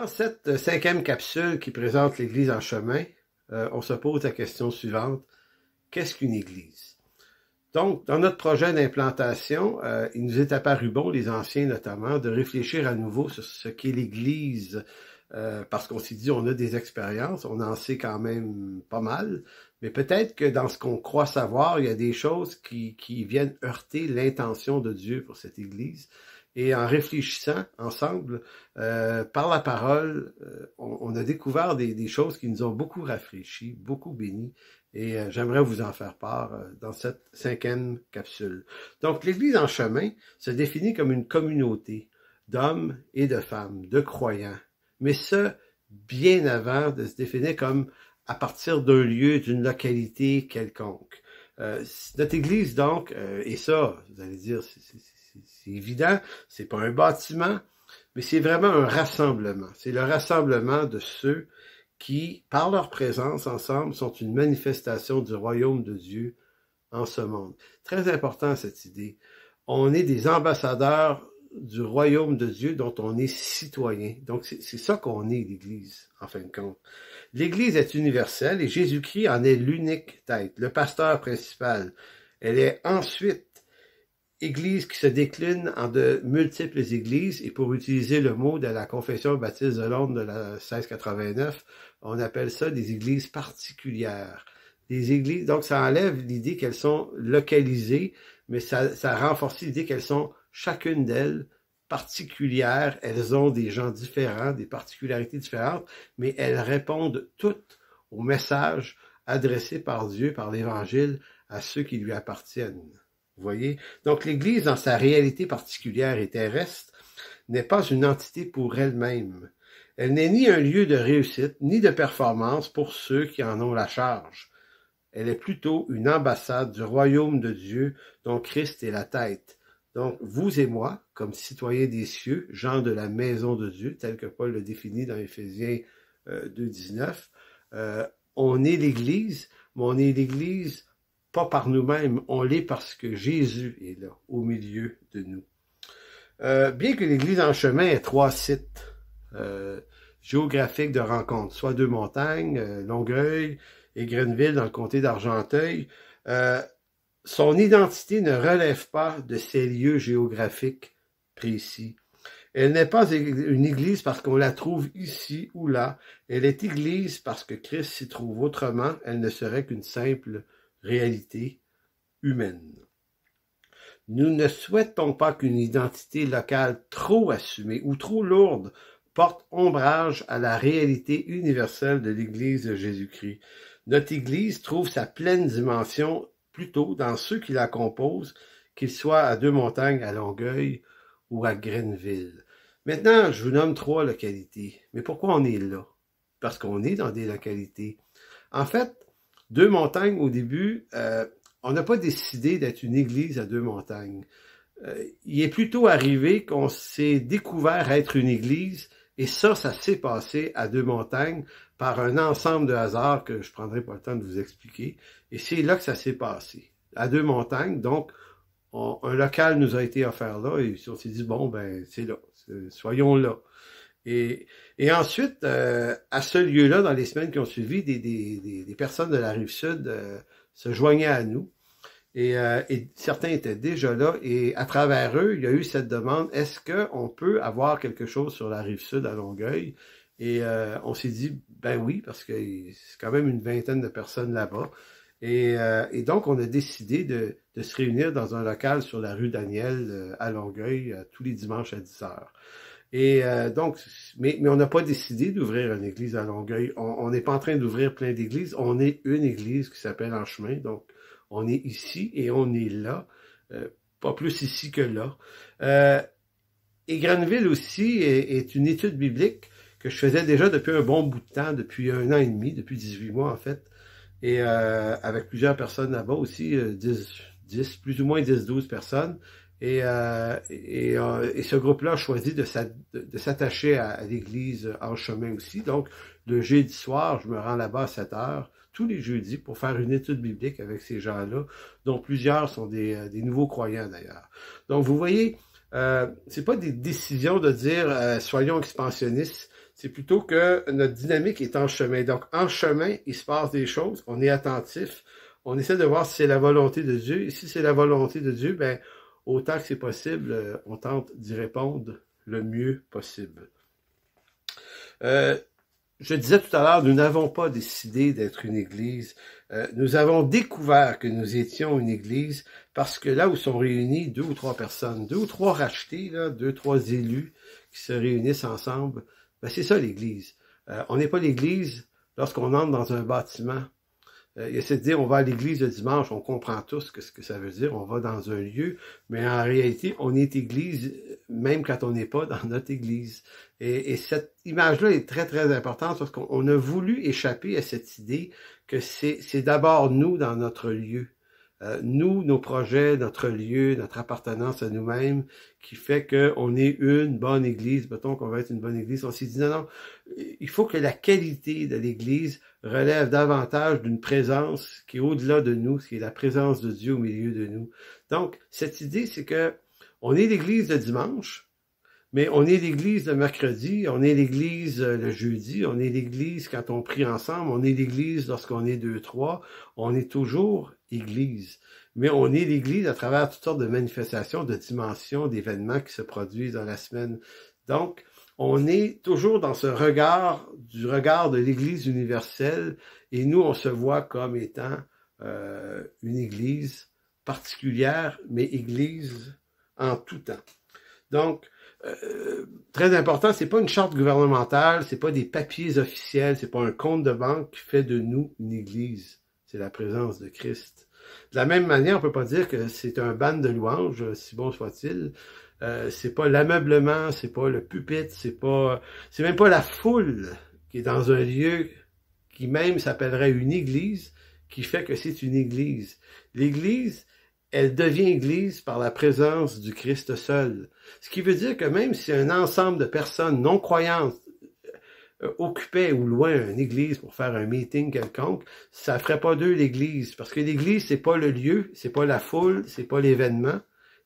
Dans cette euh, cinquième capsule qui présente l'Église en chemin, euh, on se pose la question suivante. Qu'est-ce qu'une Église? Donc, dans notre projet d'implantation, euh, il nous est apparu bon, les anciens notamment, de réfléchir à nouveau sur ce qu'est l'Église, parce qu'on s'est dit, on a des expériences, on en sait quand même pas mal, mais peut-être que dans ce qu'on croit savoir, il y a des choses qui viennent heurter l'intention de Dieu pour cette Église et en réfléchissant ensemble euh, par la parole, euh, on, a découvert des, des, choses qui nous ont beaucoup rafraîchis, beaucoup bénis, et euh, j'aimerais vous en faire part euh, dans cette cinquième capsule. Donc, l'Église en chemin se définit comme une communauté d'hommes et de femmes, de croyants, mais ce, bien avant de se définir comme à partir d'un lieu, d'une localité quelconque. notre Église, donc, et ça, vous allez dire, c'est c'est évident, c'est pas un bâtiment, mais c'est vraiment un rassemblement. C'est le rassemblement de ceux qui, par leur présence ensemble, sont une manifestation du royaume de Dieu en ce monde. Très important cette idée. On est des ambassadeurs du royaume de Dieu dont on est citoyen. Donc c'est ça qu'on est, l'Église, en fin de compte. L'Église est universelle et Jésus-Christ en est l'unique tête, le pasteur principal. Elle est ensuite Églises qui se décline en de multiples églises, et pour utiliser le mot de la Confession baptiste de Londres de la 1689, on appelle ça des églises particulières. Des églises, donc ça enlève l'idée qu'elles sont localisées, mais ça, ça renforce l'idée qu'elles sont chacune d'elles particulières. Elles ont des gens différents, des particularités différentes, mais elles répondent toutes au message adressé par Dieu, par l'Évangile, à ceux qui lui appartiennent voyez? Donc, l'Église, dans sa réalité particulière et terrestre, n'est pas une entité pour elle-même. Elle n'est ni un lieu de réussite, ni de performance pour ceux qui en ont la charge. Elle est plutôt une ambassade du royaume de Dieu dont Christ est la tête. Donc, vous et moi, comme citoyens des cieux, gens de la maison de Dieu, tel que Paul le définit dans Ephésiens 2.19, euh, euh, on est l'Église, mais on est l'Église pas par nous-mêmes, on l'est parce que Jésus est là, au milieu de nous. Euh, bien que l'Église en chemin ait trois sites euh, géographiques de rencontre, soit deux montagnes, euh, Longueuil et Grenville dans le comté d'Argenteuil, son identité ne relève pas de ces lieux géographiques précis. Elle n'est pas une église parce qu'on la trouve ici ou là. Elle est église parce que Christ s'y trouve autrement. Elle ne serait qu'une simple réalité humaine. Nous ne souhaitons pas qu'une identité locale trop assumée ou trop lourde porte ombrage à la réalité universelle de l'Église de Jésus-Christ. Notre Église trouve sa pleine dimension plutôt dans ceux qui la composent, qu'ils soient à Deux-Montagnes, à Longueuil ou à Grenville. Maintenant, je vous nomme trois localités. Mais pourquoi on est là? Parce qu'on est dans des localités. En fait, deux montagnes, au début, euh, on n'a pas décidé d'être une église à deux montagnes. Euh, il est plutôt arrivé qu'on s'est découvert être une église et ça, ça s'est passé à deux montagnes par un ensemble de hasards que je prendrai pas le temps de vous expliquer. Et c'est là que ça s'est passé. À deux montagnes, donc, un local nous a été offert là et on s'est dit, bon, ben, c'est là, soyons là. Et, et ensuite, euh, à ce lieu-là, dans les semaines qui ont suivi, des, des, personnes de la rive sud euh, se joignaient à nous. Euh, et, certains étaient déjà là. Et à travers eux, il y a eu cette demande, est-ce qu'on peut avoir quelque chose sur la rive sud à Longueuil? Et on s'est dit, ben oui, parce que c'est quand même une vingtaine de personnes là-bas. Et, donc, on a décidé de, de, se réunir dans un local sur la rue Daniel à Longueuil tous les dimanches à 10 heures. Et euh, donc, mais, on n'a pas décidé d'ouvrir une église à Longueuil. On n'est pas en train d'ouvrir plein d'églises. On est une église qui s'appelle En Chemin. Donc, on est ici et on est là. Euh, pas plus ici que là. Euh, et Granville aussi est, une étude biblique que je faisais déjà depuis un bon bout de temps, depuis un an et demi, depuis 18 mois en fait. Et avec plusieurs personnes là-bas aussi, 10, plus ou moins 10-12 personnes. Et, euh, euh, et, ce groupe-là a choisi de s'attacher à, l'église en chemin aussi. Donc, le jeudi soir, je me rends là-bas à 7 heures, tous les jeudis, pour faire une étude biblique avec ces gens-là, dont plusieurs sont des, euh, nouveaux croyants d'ailleurs. Donc, vous voyez, euh, c'est pas des décisions de dire soyons expansionnistes, c'est plutôt que notre dynamique est en chemin. Donc, en chemin, il se passe des choses, on est attentif, on essaie de voir si c'est la volonté de Dieu, et si c'est la volonté de Dieu, ben, autant que c'est possible, euh, on tente d'y répondre le mieux possible. Euh, je disais tout à l'heure, nous n'avons pas décidé d'être une Église. Euh, nous avons découvert que nous étions une Église parce que là où sont réunies deux ou trois personnes, deux ou trois rachetés, deux ou trois élus qui se réunissent ensemble, ben, c'est ça l'Église. on n'est pas l'Église lorsqu'on entre dans un bâtiment euh, il essaie de dire on va à l'église le dimanche, on comprend tous ce que, ça veut dire, on va dans un lieu, mais en réalité, on est église euh, même quand on n'est pas dans notre église. Et, et cette image-là est très, très importante parce qu'on a voulu échapper à cette idée que c'est d'abord nous dans notre lieu. Euh, nous, nos projets, notre lieu, notre appartenance à nous-mêmes, qui fait qu'on est une bonne église, mettons qu'on va être une bonne église, on s'est dit non, non, il faut que la qualité de l'église relève davantage d'une présence qui est au-delà de nous, qui est la présence de Dieu au milieu de nous. Donc, cette idée, c'est que on est l'église de dimanche, mais on est l'Église le mercredi, on est l'Église le jeudi, on est l'Église quand on prie ensemble, on est l'Église lorsqu'on est deux, trois, on est toujours Église. Mais on est l'Église à travers toutes sortes de manifestations, de dimensions, d'événements qui se produisent dans la semaine. Donc, on est toujours dans ce regard, du regard de l'Église universelle, et nous, on se voit comme étant euh, une Église particulière, mais Église en tout temps. Donc, euh, très important, c'est pas une charte gouvernementale, c'est pas des papiers officiels, c'est pas un compte de banque qui fait de nous une église. C'est la présence de Christ. De la même manière, on peut pas dire que c'est un ban de louanges, si bon soit-il. Euh, c'est pas l'ameublement, c'est pas le pupitre, c'est pas, c'est même pas la foule qui est dans un lieu qui même s'appellerait une église, qui fait que c'est une église. L'église, elle devient Église par la présence du Christ seul. Ce qui veut dire que même si un ensemble de personnes non croyantes euh, occupait ou loin une église pour faire un meeting quelconque, ça ferait pas d'eux l'église. Parce que l'église, c'est pas le lieu, c'est pas la foule, c'est pas l'événement.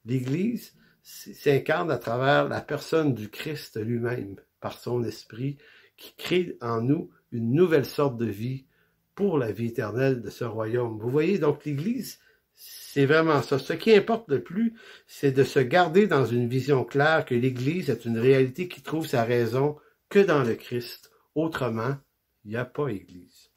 L'église s'incarne à travers la personne du Christ lui-même, par son esprit, qui crée en nous une nouvelle sorte de vie pour la vie éternelle de ce royaume. Vous voyez, donc l'église, c'est vraiment ça. Ce qui importe le plus, c'est de se garder dans une vision claire que l'Église est une réalité qui trouve sa raison que dans le Christ. Autrement, il n'y a pas Église.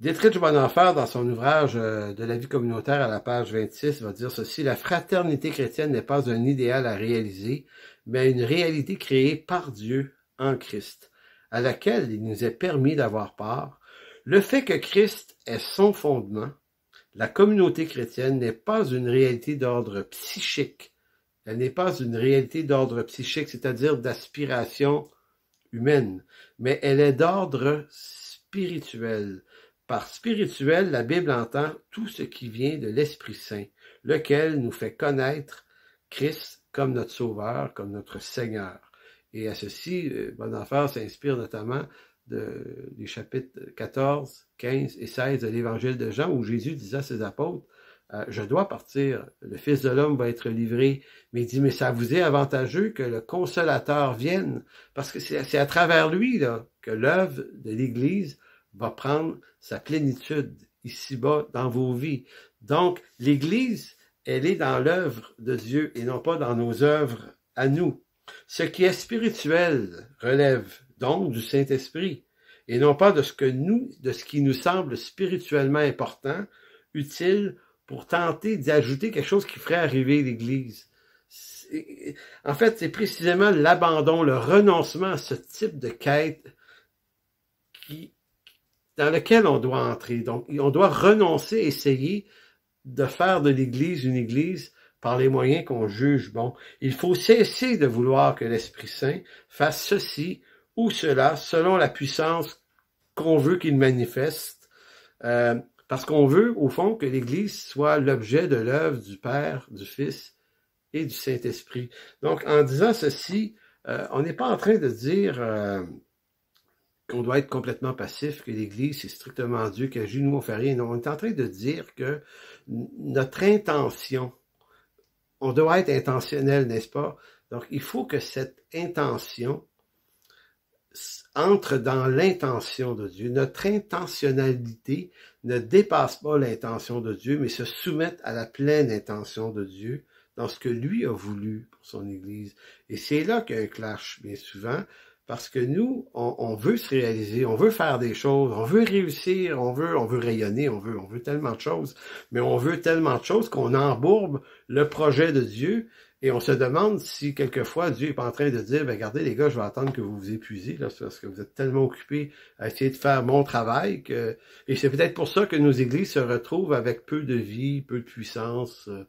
Dietrich Bonhoeffer, dans son ouvrage euh, de la vie communautaire à la page 26, va dire ceci, la fraternité chrétienne n'est pas un idéal à réaliser, mais une réalité créée par Dieu en Christ, à laquelle il nous est permis d'avoir part. Le fait que Christ est son fondement, la communauté chrétienne n'est pas une réalité d'ordre psychique. Elle n'est pas une réalité d'ordre psychique, c'est-à-dire d'aspiration humaine, mais elle est d'ordre spirituel. Par spirituel, la Bible entend tout ce qui vient de l'Esprit Saint, lequel nous fait connaître Christ comme notre Sauveur, comme notre Seigneur. Et à ceci, euh, Bonne Affaire s'inspire notamment du chapitre 14 15 et 16 de l'évangile de Jean, où Jésus disait à ses apôtres, euh, je dois partir, le Fils de l'homme va être livré. Mais il dit, mais ça vous est avantageux que le consolateur vienne, parce que c'est à travers lui là, que l'œuvre de l'Église va prendre sa plénitude ici-bas dans vos vies. Donc, l'Église, elle est dans l'œuvre de Dieu et non pas dans nos œuvres à nous. Ce qui est spirituel relève donc du Saint-Esprit et non pas de ce que nous, de ce qui nous semble spirituellement important, utile, pour tenter d'ajouter quelque chose qui ferait arriver l'Église. En fait, c'est précisément l'abandon, le renoncement à ce type de quête qui, dans lequel on doit entrer. Donc, on doit renoncer, essayer de faire de l'Église une Église par les moyens qu'on juge bon. Il faut cesser de vouloir que l'Esprit Saint fasse ceci ou cela selon la puissance qu'on veut qu'il manifeste. Euh, parce qu'on veut, au fond, que l'Église soit l'objet de l'œuvre du Père, du Fils et du Saint-Esprit. Donc, en disant ceci, euh, on n'est pas en train de dire euh, qu'on doit être complètement passif, que l'Église, c'est strictement Dieu, agit, nous, on fait Non, on est en train de dire que notre intention, on doit être intentionnel, n'est-ce pas? Donc, il faut que cette intention entre dans l'intention de Dieu. Notre intentionnalité ne dépasse pas l'intention de Dieu, mais se soumet à la pleine intention de Dieu dans ce que lui a voulu pour son Église. Et c'est là qu'il y a un clash, bien souvent, parce que nous, on, veut se réaliser, on veut faire des choses, on veut réussir, on veut, on veut rayonner, on veut, on veut tellement de choses, mais on veut tellement de choses qu'on embourbe le projet de Dieu et on se demande si quelquefois Dieu n'est pas en train de dire, ben, regardez les gars, je vais attendre que vous vous épuisez, parce que vous êtes tellement occupés à essayer de faire mon travail. que Et c'est peut-être pour ça que nos églises se retrouvent avec peu de vie, peu de puissance, euh,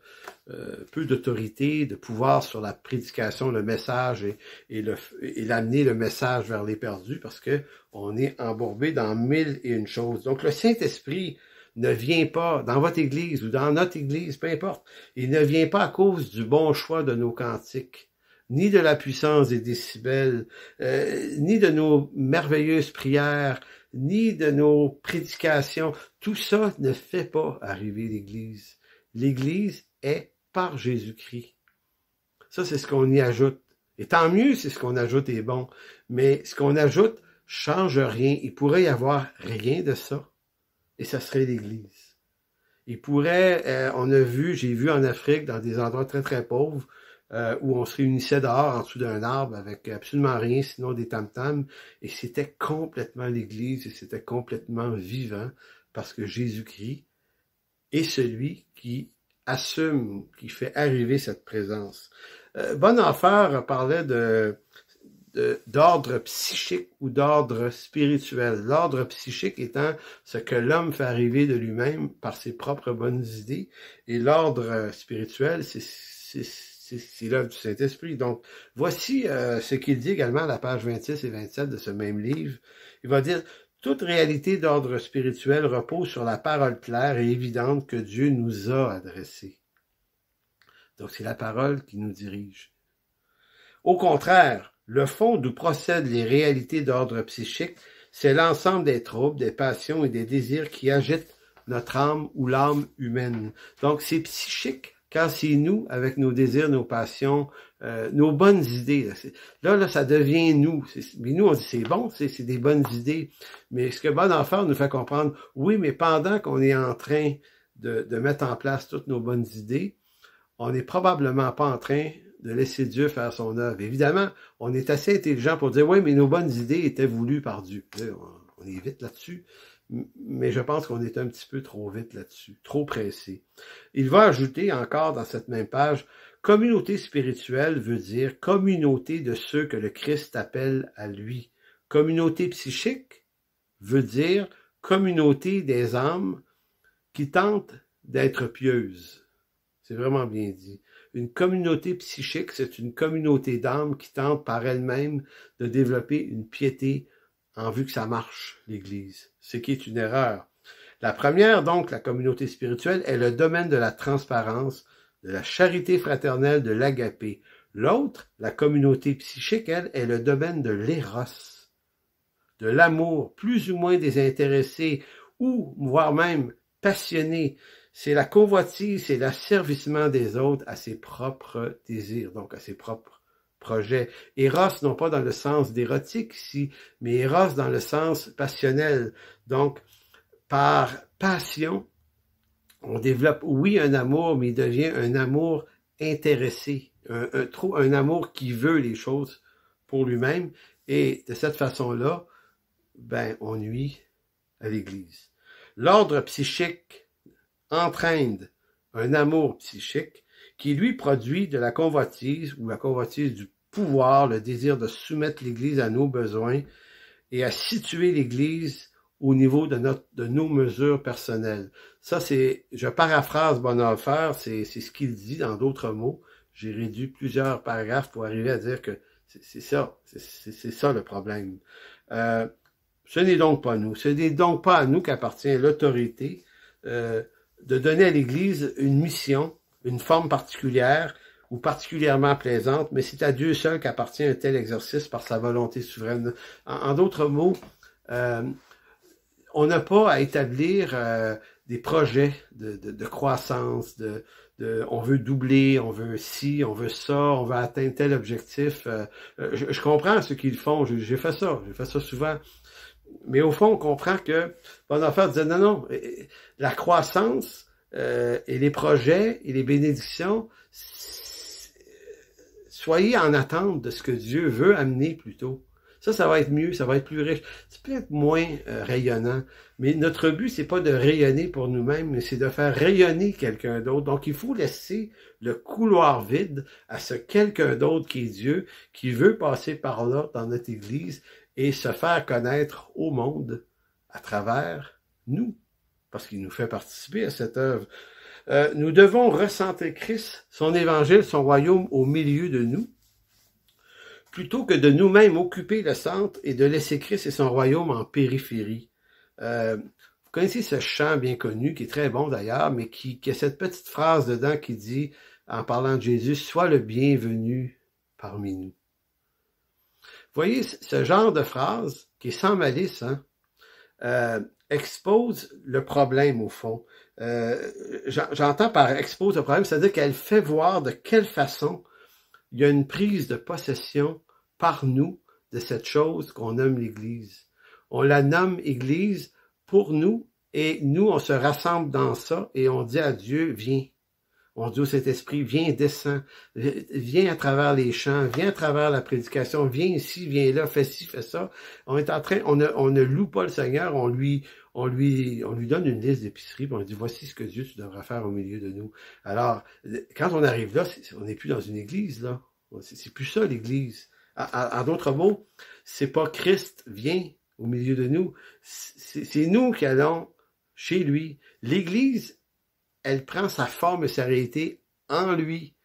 euh, peu d'autorité, de pouvoir sur la prédication, le message et, et l'amener le, message vers les perdus, parce que on est embourbés dans mille et une choses. Donc le Saint-Esprit ne vient pas dans votre église ou dans notre église, peu importe, il ne vient pas à cause du bon choix de nos cantiques, ni de la puissance des décibels, euh, ni de nos merveilleuses prières, ni de nos prédications. Tout ça ne fait pas arriver l'église. L'église est par Jésus-Christ. Ça, c'est ce qu'on y ajoute. Et tant mieux si ce qu'on ajoute est bon. Mais ce qu'on ajoute change rien. Il pourrait y avoir rien de ça et ça serait l'Église. Il pourrait, euh, on a vu, j'ai vu en Afrique, dans des endroits très très pauvres, euh, où on se réunissait dehors en dessous d'un arbre avec absolument rien sinon des tam-tams, et c'était complètement l'Église et c'était complètement vivant parce que Jésus-Christ est celui qui assume, qui fait arriver cette présence. Euh, bonne Affaire parlait de d'ordre psychique ou d'ordre spirituel. L'ordre psychique étant ce que l'homme fait arriver de lui-même par ses propres bonnes idées, et l'ordre spirituel, c'est l'œuvre du Saint-Esprit. Donc, voici euh, ce qu'il dit également à la page 26 et 27 de ce même livre. Il va dire, toute réalité d'ordre spirituel repose sur la parole claire et évidente que Dieu nous a adressée. Donc, c'est la parole qui nous dirige. Au contraire, le fond d'où procèdent les réalités d'ordre psychique, c'est l'ensemble des troubles, des passions et des désirs qui agitent notre âme ou l'âme humaine. Donc c'est psychique quand c'est nous avec nos désirs, nos passions, euh, nos bonnes idées. Là, là, ça devient nous. Mais nous, on dit c'est bon, c'est des bonnes idées. Mais ce que Bon Enfant nous fait comprendre, oui, mais pendant qu'on est en train de, de mettre en place toutes nos bonnes idées, on n'est probablement pas en train de laisser Dieu faire son œuvre. Évidemment, on est assez intelligent pour dire, oui, mais nos bonnes idées étaient voulues par Dieu. On est vite là-dessus, mais je pense qu'on est un petit peu trop vite là-dessus, trop pressé. Il va ajouter encore dans cette même page, communauté spirituelle veut dire communauté de ceux que le Christ appelle à lui. Communauté psychique veut dire communauté des âmes qui tentent d'être pieuses. C'est vraiment bien dit une communauté psychique, c'est une communauté d'âmes qui tente par elle-même de développer une piété en vue que ça marche, l'Église, ce qui est une erreur. La première, donc, la communauté spirituelle, est le domaine de la transparence, de la charité fraternelle, de l'agapé. L'autre, la communauté psychique, elle, est le domaine de l'éros, de l'amour plus ou moins désintéressé ou voire même passionné c'est la convoitise, c'est l'asservissement des autres à ses propres désirs, donc à ses propres projets. Eros, non pas dans le sens d'érotique ici, mais Eros dans le sens passionnel. Donc, par passion, on développe, oui, un amour, mais il devient un amour intéressé, un, un amour qui veut les choses pour lui-même. Et de cette façon-là, ben, on nuit à l'Église. L'ordre psychique entraîne un amour psychique qui lui produit de la convoitise ou la convoitise du pouvoir, le désir de soumettre l'Église à nos besoins et à situer l'Église au niveau de, notre, de nos mesures personnelles. Ça, c'est, je paraphrase Bonhoeffer, c'est ce qu'il dit dans d'autres mots. J'ai réduit plusieurs paragraphes pour arriver à dire que c'est ça, c'est ça le problème. Euh, ce n'est donc pas nous, ce n'est donc pas à nous qu'appartient l'autorité euh, de donner à l'Église une mission, une forme particulière ou particulièrement plaisante, mais c'est à Dieu seul qu'appartient un tel exercice par sa volonté souveraine. En, d'autres mots, euh, on n'a pas à établir euh, des projets de, croissance, de, on veut doubler, on veut ci, on veut ça, on veut atteindre tel objectif. Euh, je, je, comprends ce qu'ils font, j'ai fait ça, j'ai fait ça souvent mais au fond, on comprend que Bonhoeffer disait non, non, la croissance euh, et les projets et les bénédictions, soyez en attente de ce que Dieu veut amener plutôt. Ça, ça va être mieux, ça va être plus riche. Ça peut-être moins euh, rayonnant, mais notre but, c'est pas de rayonner pour nous-mêmes, mais c'est de faire rayonner quelqu'un d'autre. Donc, il faut laisser le couloir vide à ce quelqu'un d'autre qui est Dieu, qui veut passer par là dans notre Église et se faire connaître au monde à travers nous, parce qu'il nous fait participer à cette œuvre. Euh, nous devons ressentir Christ, son évangile, son royaume au milieu de nous, plutôt que de nous-mêmes occuper le centre et de laisser Christ et son royaume en périphérie. Euh, vous connaissez ce chant bien connu, qui est très bon d'ailleurs, mais qui, qui a cette petite phrase dedans qui dit, en parlant de Jésus, Sois le bienvenu parmi nous voyez, ce genre de phrase, qui est sans malice, hein, euh, expose le problème au fond. Euh, j'entends par expose le problème, c'est-à-dire qu'elle fait voir de quelle façon il y a une prise de possession par nous de cette chose qu'on nomme l'Église. On la nomme Église pour nous et nous, on se rassemble dans ça et on dit à Dieu, viens, on Dieu, oh, cet esprit viens, descend, viens à travers les champs, viens à travers la prédication, viens ici, viens là, fais ci, fais ça. On est en train, on ne, loue pas le Seigneur, on lui, on lui, on lui donne une liste d'épicerie, on on dit voici ce que Dieu tu devras faire au milieu de nous. Alors, quand on arrive là, on n'est plus dans une église là. C'est plus ça l'église. En d'autres mots, c'est pas Christ vient au milieu de nous, c'est nous qui allons chez lui. L'église elle prend sa forme et sa réalité en lui.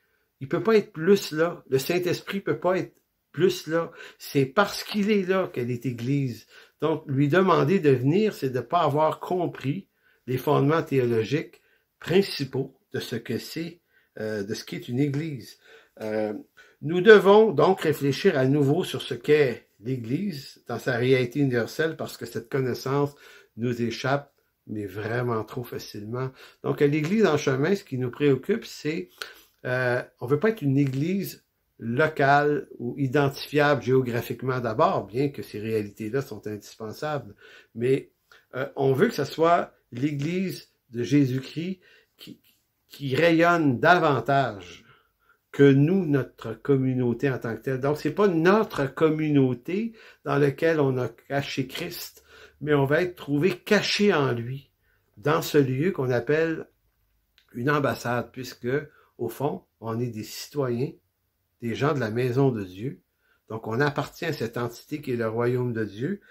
Il ne peut pas être plus là. Le Saint-Esprit ne peut pas être plus là. C'est parce qu'il est là qu'elle est Église. Donc, lui demander de venir, c'est de ne pas avoir compris les fondements théologiques principaux de ce que c'est, euh, de ce qu'est une Église. Euh, nous devons donc réfléchir à nouveau sur ce qu'est l'Église dans sa réalité universelle parce que cette connaissance nous échappe mais vraiment trop facilement. Donc, à l'Église en chemin, ce qui nous préoccupe, c'est euh, on ne veut pas être une Église locale ou identifiable géographiquement d'abord, bien que ces réalités-là sont indispensables, mais euh, on veut que ce soit l'Église de Jésus-Christ qui, qui rayonne davantage que nous, notre communauté en tant que telle. Donc, c'est pas notre communauté dans laquelle on a caché Christ, mais on va être trouvé caché en lui, dans ce lieu qu'on appelle une ambassade, puisque, au fond, on est des citoyens, des gens de la maison de Dieu. Donc, on appartient à cette entité qui est le royaume de Dieu,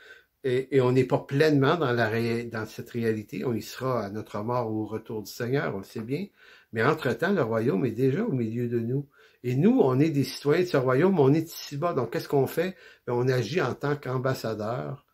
et, on n'est pas pleinement dans, dans cette réalité. On y sera à notre mort ou au retour du Seigneur, on le sait bien. Mais entre-temps, le royaume est déjà au milieu de nous. Et nous, on est des citoyens de ce royaume, on est ici-bas. Donc, qu'est-ce qu'on fait? Ben, on agit en tant qu'ambassadeur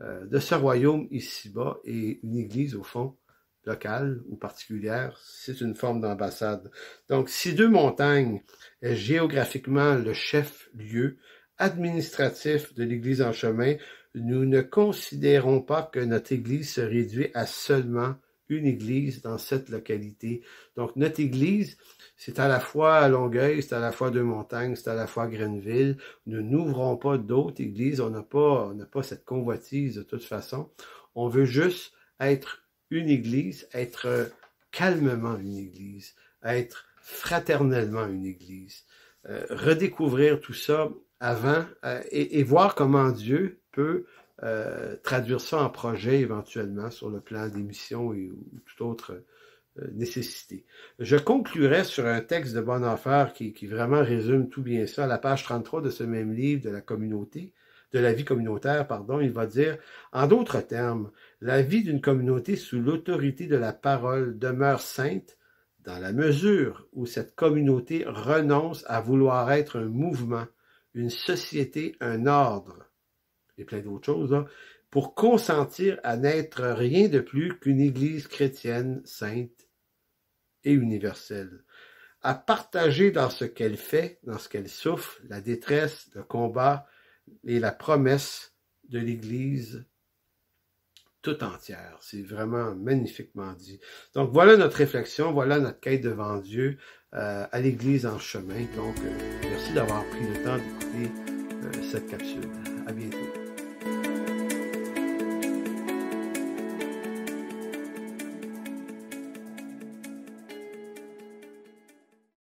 euh, de ce royaume ici-bas et une église, au fond, locale ou particulière, c'est une forme d'ambassade. Donc, si deux montagnes est géographiquement le chef-lieu administratif de l'Église en chemin, nous ne considérons pas que notre Église se réduit à seulement une église dans cette localité. Donc, notre église, c'est à la fois à Longueuil, c'est à la fois de montagnes c'est à la fois Grenville. Nous n'ouvrons pas d'autres églises. On n'a pas, pas cette convoitise de toute façon. On veut juste être une église, être calmement une église, être fraternellement une église. Euh, redécouvrir tout ça avant euh, et, voir comment Dieu peut euh, traduire ça en projet éventuellement sur le plan d'émission et ou toute autre euh, nécessité. Je conclurai sur un texte de Bonne qui, qui vraiment résume tout bien ça. À la page 33 de ce même livre de la communauté, de la vie communautaire, pardon, il va dire, en d'autres termes, la vie d'une communauté sous l'autorité de la parole demeure sainte dans la mesure où cette communauté renonce à vouloir être un mouvement, une société, un ordre et plein d'autres choses, hein, pour consentir à n'être rien de plus qu'une Église chrétienne sainte et universelle, à partager dans ce qu'elle fait, dans ce qu'elle souffre, la détresse, le combat et la promesse de l'Église tout entière. C'est vraiment magnifiquement dit. Donc voilà notre réflexion, voilà notre quête devant Dieu euh, à l'Église en chemin. Donc euh, merci d'avoir pris le temps d'écouter euh, cette capsule. À bientôt.